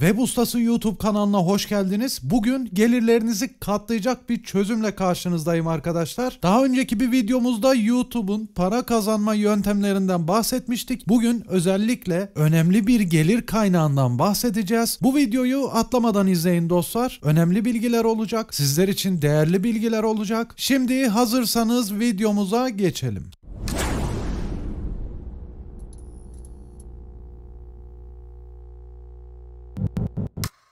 Web Ustası YouTube kanalına hoş geldiniz. Bugün gelirlerinizi katlayacak bir çözümle karşınızdayım arkadaşlar. Daha önceki bir videomuzda YouTube'un para kazanma yöntemlerinden bahsetmiştik. Bugün özellikle önemli bir gelir kaynağından bahsedeceğiz. Bu videoyu atlamadan izleyin dostlar. Önemli bilgiler olacak. Sizler için değerli bilgiler olacak. Şimdi hazırsanız videomuza geçelim.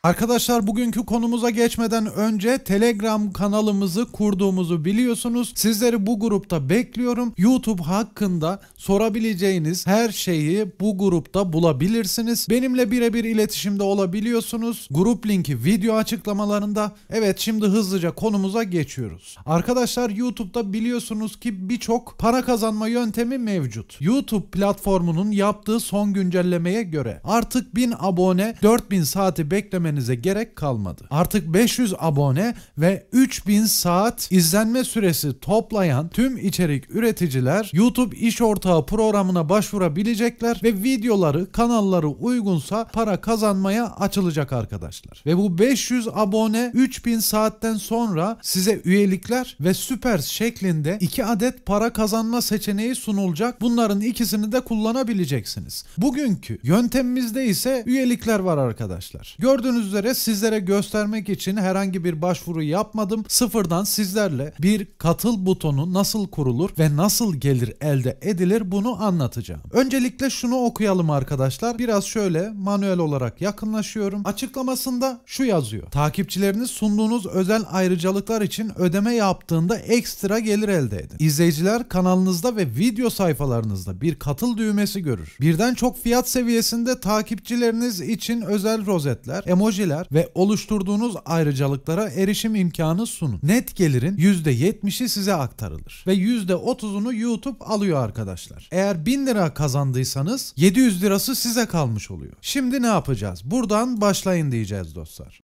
Arkadaşlar bugünkü konumuza geçmeden önce Telegram kanalımızı kurduğumuzu biliyorsunuz. Sizleri bu grupta bekliyorum. YouTube hakkında sorabileceğiniz her şeyi bu grupta bulabilirsiniz. Benimle birebir iletişimde olabiliyorsunuz. Grup linki video açıklamalarında. Evet şimdi hızlıca konumuza geçiyoruz. Arkadaşlar YouTube'da biliyorsunuz ki birçok para kazanma yöntemi mevcut. YouTube platformunun yaptığı son güncellemeye göre artık 1000 abone 4000 saati beklemeniz görmenize gerek kalmadı. Artık 500 abone ve 3000 saat izlenme süresi toplayan tüm içerik üreticiler YouTube İş Ortağı programına başvurabilecekler ve videoları kanalları uygunsa para kazanmaya açılacak arkadaşlar. Ve bu 500 abone 3000 saatten sonra size üyelikler ve süper şeklinde 2 adet para kazanma seçeneği sunulacak. Bunların ikisini de kullanabileceksiniz. Bugünkü yöntemimizde ise üyelikler var arkadaşlar. Gördüğünüz gördüğünüz üzere sizlere göstermek için herhangi bir başvuru yapmadım. Sıfırdan sizlerle bir katıl butonu nasıl kurulur ve nasıl gelir elde edilir bunu anlatacağım. Öncelikle şunu okuyalım arkadaşlar. Biraz şöyle manuel olarak yakınlaşıyorum. Açıklamasında şu yazıyor. Takipçileriniz sunduğunuz özel ayrıcalıklar için ödeme yaptığında ekstra gelir elde edin. İzleyiciler kanalınızda ve video sayfalarınızda bir katıl düğmesi görür. Birden çok fiyat seviyesinde takipçileriniz için özel rozetler, emoji emojiler ve oluşturduğunuz ayrıcalıklara erişim imkanı sunun. Net gelirin %70'i size aktarılır ve %30'unu YouTube alıyor arkadaşlar. Eğer 1000 lira kazandıysanız 700 lirası size kalmış oluyor. Şimdi ne yapacağız? Buradan başlayın diyeceğiz dostlar.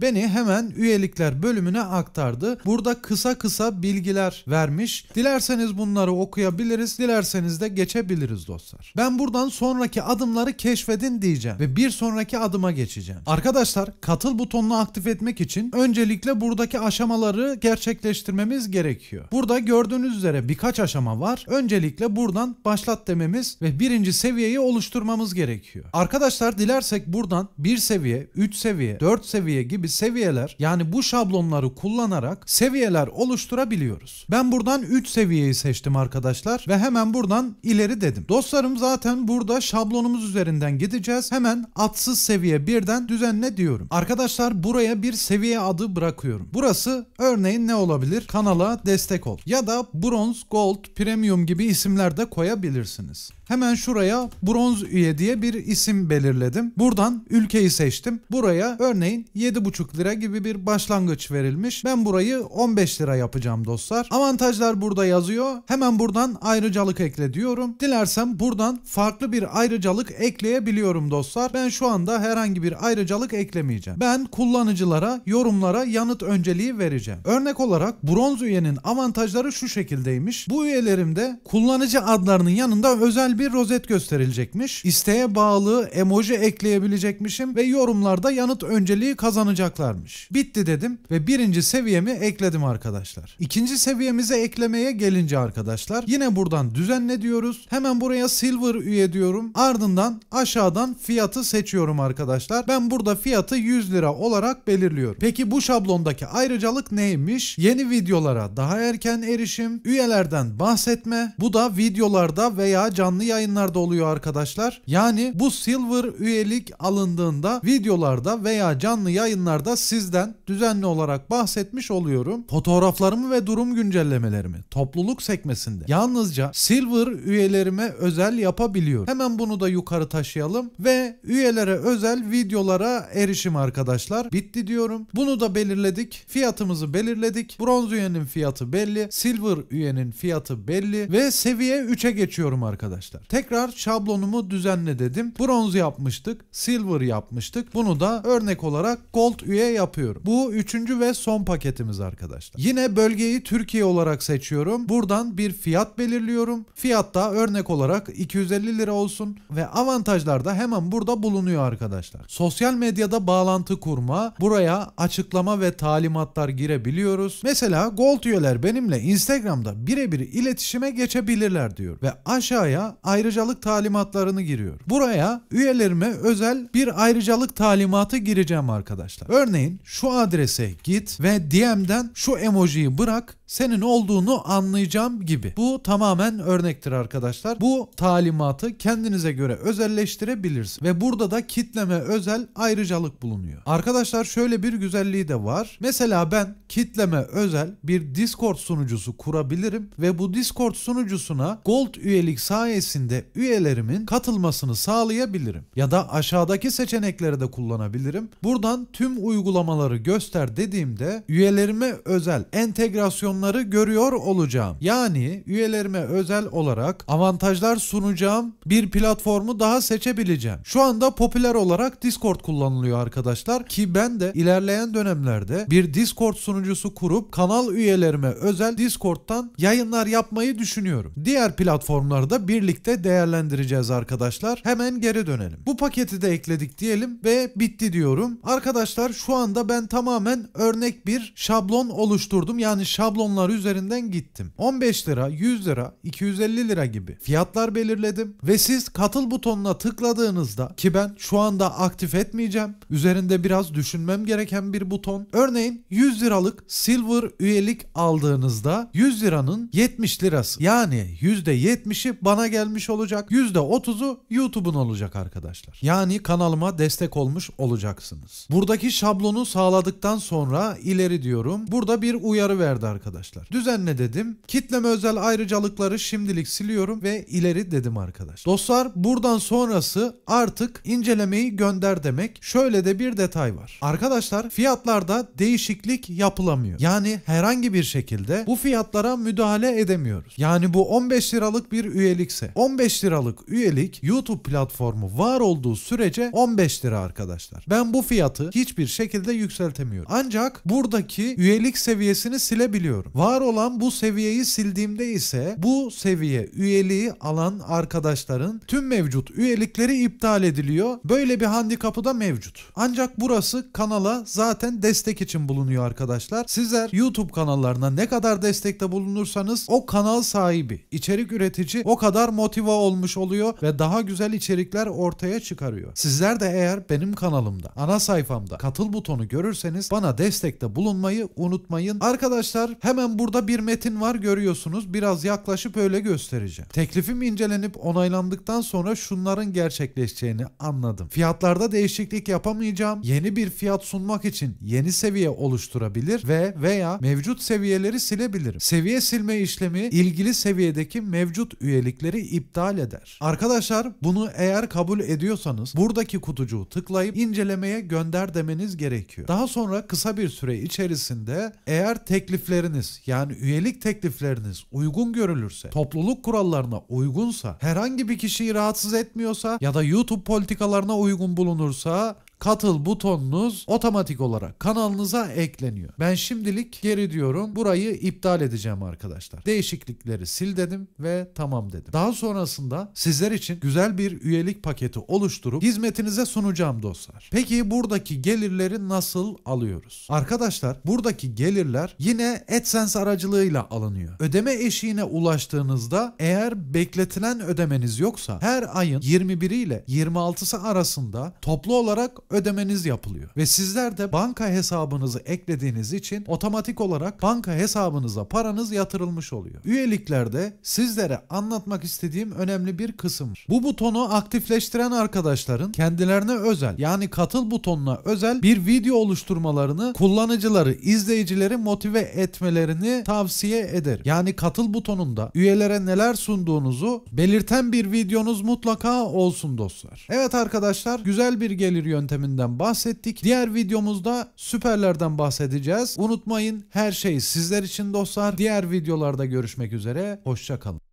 Beni hemen üyelikler bölümüne aktardı. Burada kısa kısa bilgiler vermiş. Dilerseniz bunları okuyabiliriz, dilerseniz de geçebiliriz dostlar. Ben buradan sonraki adımları keşfedin diyeceğim ve bir sonraki adıma geçeceğim. Arkadaşlar katıl butonunu aktif etmek için öncelikle buradaki aşamaları gerçekleştirmemiz gerekiyor. Burada gördüğünüz üzere birkaç aşama var. Öncelikle buradan başlat dememiz ve birinci seviyeyi oluşturmamız gerekiyor. Arkadaşlar dilersek buradan bir seviye, üç seviye, dört seviye gibi gibi seviyeler yani bu şablonları kullanarak seviyeler oluşturabiliyoruz. Ben buradan 3 seviyeyi seçtim arkadaşlar ve hemen buradan ileri dedim. Dostlarım zaten burada şablonumuz üzerinden gideceğiz. Hemen atsız seviye birden düzenle diyorum. Arkadaşlar buraya bir seviye adı bırakıyorum. Burası örneğin ne olabilir? Kanala destek ol. Ya da bronz, gold, premium gibi isimler de koyabilirsiniz. Hemen şuraya bronz üye diye bir isim belirledim. Buradan ülkeyi seçtim. Buraya örneğin 7.5 10,5 lira gibi bir başlangıç verilmiş. Ben burayı 15 lira yapacağım dostlar. Avantajlar burada yazıyor. Hemen buradan ayrıcalık ekle diyorum. Dilersem buradan farklı bir ayrıcalık ekleyebiliyorum dostlar. Ben şu anda herhangi bir ayrıcalık eklemeyeceğim. Ben kullanıcılara, yorumlara yanıt önceliği vereceğim. Örnek olarak bronz üyenin avantajları şu şekildeymiş. Bu üyelerimde kullanıcı adlarının yanında özel bir rozet gösterilecekmiş. İsteğe bağlı emoji ekleyebilecekmişim ve yorumlarda yanıt önceliği kazanacak alacaklarmış. Bitti dedim ve birinci seviyemi ekledim arkadaşlar. İkinci seviyemize eklemeye gelince arkadaşlar yine buradan düzenle diyoruz. Hemen buraya silver üye diyorum. Ardından aşağıdan fiyatı seçiyorum arkadaşlar. Ben burada fiyatı 100 lira olarak belirliyorum. Peki bu şablondaki ayrıcalık neymiş? Yeni videolara daha erken erişim, üyelerden bahsetme. Bu da videolarda veya canlı yayınlarda oluyor arkadaşlar. Yani bu silver üyelik alındığında videolarda veya canlı yayınlarda videolarda sizden düzenli olarak bahsetmiş oluyorum. Fotoğraflarımı ve durum güncellemelerimi topluluk sekmesinde yalnızca Silver üyelerime özel yapabiliyorum. Hemen bunu da yukarı taşıyalım ve üyelere özel videolara erişim arkadaşlar. Bitti diyorum. Bunu da belirledik. Fiyatımızı belirledik. Bronz üyenin fiyatı belli. Silver üyenin fiyatı belli ve seviye 3'e geçiyorum arkadaşlar. Tekrar şablonumu düzenle dedim. Bronz yapmıştık. Silver yapmıştık. Bunu da örnek olarak Gold üye yapıyorum. Bu üçüncü ve son paketimiz arkadaşlar. Yine bölgeyi Türkiye olarak seçiyorum. Buradan bir fiyat belirliyorum. Fiyatta örnek olarak 250 lira olsun ve avantajlar da hemen burada bulunuyor arkadaşlar. Sosyal medyada bağlantı kurma, buraya açıklama ve talimatlar girebiliyoruz. Mesela Gold üyeler benimle Instagram'da birebir iletişime geçebilirler diyor ve aşağıya ayrıcalık talimatlarını giriyor. Buraya üyelerime özel bir ayrıcalık talimatı gireceğim arkadaşlar. Örneğin şu adrese git ve DM'den şu emojiyi bırak senin olduğunu anlayacağım gibi. Bu tamamen örnektir arkadaşlar. Bu talimatı kendinize göre özelleştirebilirsin. Ve burada da kitleme özel ayrıcalık bulunuyor. Arkadaşlar şöyle bir güzelliği de var. Mesela ben kitleme özel bir Discord sunucusu kurabilirim ve bu Discord sunucusuna Gold üyelik sayesinde üyelerimin katılmasını sağlayabilirim. Ya da aşağıdaki seçenekleri de kullanabilirim. Buradan tüm uygulamaları göster dediğimde üyelerime özel entegrasyon sorunları görüyor olacağım. Yani üyelerime özel olarak avantajlar sunacağım bir platformu daha seçebileceğim. Şu anda popüler olarak Discord kullanılıyor arkadaşlar ki ben de ilerleyen dönemlerde bir Discord sunucusu kurup kanal üyelerime özel Discord'tan yayınlar yapmayı düşünüyorum. Diğer platformları da birlikte değerlendireceğiz arkadaşlar. Hemen geri dönelim. Bu paketi de ekledik diyelim ve bitti diyorum. Arkadaşlar şu anda ben tamamen örnek bir şablon oluşturdum. Yani şablon tonlar üzerinden gittim. 15 lira, 100 lira, 250 lira gibi fiyatlar belirledim ve siz katıl butonuna tıkladığınızda ki ben şu anda aktif etmeyeceğim. Üzerinde biraz düşünmem gereken bir buton. Örneğin 100 liralık silver üyelik aldığınızda 100 liranın 70 lirası yani %70'i bana gelmiş olacak. %30'u YouTube'un olacak arkadaşlar. Yani kanalıma destek olmuş olacaksınız. Buradaki şablonu sağladıktan sonra ileri diyorum. Burada bir uyarı verdi arkadaşlar arkadaşlar. Düzenle dedim. Kitleme özel ayrıcalıkları şimdilik siliyorum ve ileri dedim arkadaş. Dostlar buradan sonrası artık incelemeyi gönder demek. Şöyle de bir detay var. Arkadaşlar fiyatlarda değişiklik yapılamıyor. Yani herhangi bir şekilde bu fiyatlara müdahale edemiyoruz. Yani bu 15 liralık bir üyelikse 15 liralık üyelik YouTube platformu var olduğu sürece 15 lira arkadaşlar. Ben bu fiyatı hiçbir şekilde yükseltemiyorum. Ancak buradaki üyelik seviyesini silebiliyorum istiyorum. Var olan bu seviyeyi sildiğimde ise bu seviye üyeliği alan arkadaşların tüm mevcut üyelikleri iptal ediliyor. Böyle bir handikapı da mevcut. Ancak burası kanala zaten destek için bulunuyor arkadaşlar. Sizler YouTube kanallarına ne kadar destekte bulunursanız o kanal sahibi, içerik üretici o kadar motive olmuş oluyor ve daha güzel içerikler ortaya çıkarıyor. Sizler de eğer benim kanalımda, ana sayfamda katıl butonu görürseniz bana destekte bulunmayı unutmayın. Arkadaşlar hem Hemen burada bir metin var görüyorsunuz. Biraz yaklaşıp öyle göstereceğim. Teklifim incelenip onaylandıktan sonra şunların gerçekleşeceğini anladım. Fiyatlarda değişiklik yapamayacağım. Yeni bir fiyat sunmak için yeni seviye oluşturabilir ve veya mevcut seviyeleri silebilirim. Seviye silme işlemi ilgili seviyedeki mevcut üyelikleri iptal eder. Arkadaşlar bunu eğer kabul ediyorsanız buradaki kutucuğu tıklayıp incelemeye gönder demeniz gerekiyor. Daha sonra kısa bir süre içerisinde eğer teklifleriniz teklifleriniz yani üyelik teklifleriniz uygun görülürse, topluluk kurallarına uygunsa, herhangi bir kişiyi rahatsız etmiyorsa ya da YouTube politikalarına uygun bulunursa katıl butonunuz otomatik olarak kanalınıza ekleniyor. Ben şimdilik geri diyorum burayı iptal edeceğim arkadaşlar. Değişiklikleri sil dedim ve tamam dedim. Daha sonrasında sizler için güzel bir üyelik paketi oluşturup hizmetinize sunacağım dostlar. Peki buradaki gelirleri nasıl alıyoruz? Arkadaşlar buradaki gelirler yine AdSense aracılığıyla alınıyor. Ödeme eşiğine ulaştığınızda eğer bekletilen ödemeniz yoksa her ayın 21'i ile 26'sı arasında toplu olarak ödemeniz yapılıyor. Ve sizler de banka hesabınızı eklediğiniz için otomatik olarak banka hesabınıza paranız yatırılmış oluyor. Üyeliklerde sizlere anlatmak istediğim önemli bir kısım. Bu butonu aktifleştiren arkadaşların kendilerine özel yani katıl butonuna özel bir video oluşturmalarını kullanıcıları, izleyicileri motive etmelerini tavsiye eder. Yani katıl butonunda üyelere neler sunduğunuzu belirten bir videonuz mutlaka olsun dostlar. Evet arkadaşlar güzel bir gelir yöntemi yönteminden bahsettik. Diğer videomuzda süperlerden bahsedeceğiz. Unutmayın her şey sizler için dostlar. Diğer videolarda görüşmek üzere. Hoşçakalın.